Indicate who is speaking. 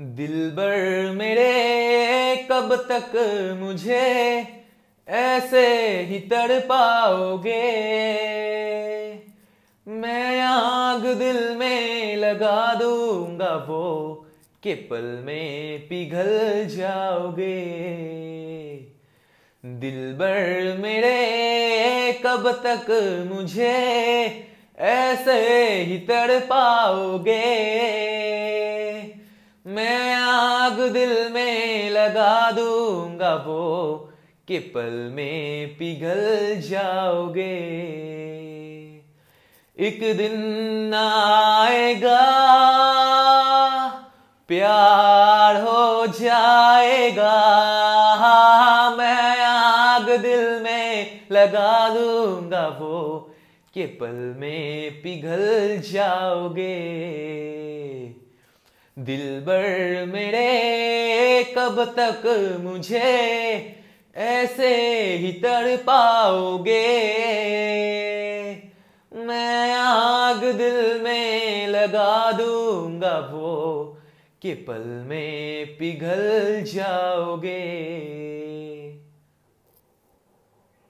Speaker 1: दिलबर मेरे कब तक मुझे ऐसे ही तड़ पाओगे मैं आग दिल में लगा दूंगा वो के पल में पिघल जाओगे दिलबर मेरे कब तक मुझे ऐसे ही तड़ पाओगे मैं आग दिल में लगा दूंगा वो कि पल में पिघल जाओगे एक दिन आएगा प्यार हो जाएगा मैं आग दिल में लगा दूंगा वो कि पल में पिघल जाओगे दिल मेरे कब तक मुझे ऐसे ही तर पाओगे मैं आग दिल में लगा दूंगा वो के पल में पिघल जाओगे